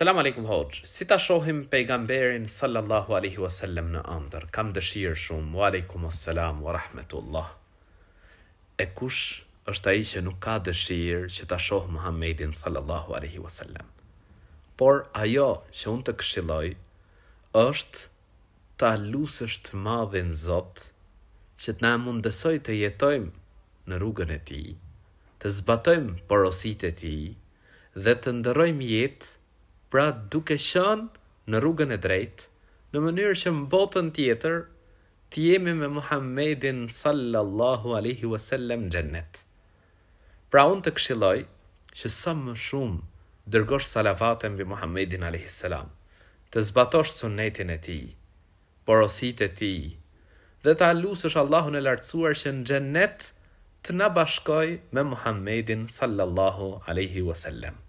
Salam aleikum hoq, si ta shohim pejgamberin sallallahu alaihi wasallam në andër, kam dëshirë shumë, wa alaikum wasalam wa rahmetullah. E kush është ai që nuk ka dëshirë që ta shoh Muhammedin sallallahu alaihi wasallam. Por ajo që unë të këshilloj është ta lusësh të madhin Zot që të na mundësoj të jetojmë në rrugën e tij, të zbatojmë porositë e tij dhe të ndërrojmë jetë pra duke shën në rrugën e drejtë, në mënyrë që në botën tjetër, të jemi me Muhammedin sallallahu alaihi wasallam xhennet. Pra unë të këshiloj që sa më shumë dërgosh salavate mbi Muhammedin alaihi salam, të zbatosh sunetin e tij, porositë e tij dhe ta lutësh Allahun e lartësuar që në të na bashkoj me Muhammedin sallallahu alaihi wasallam.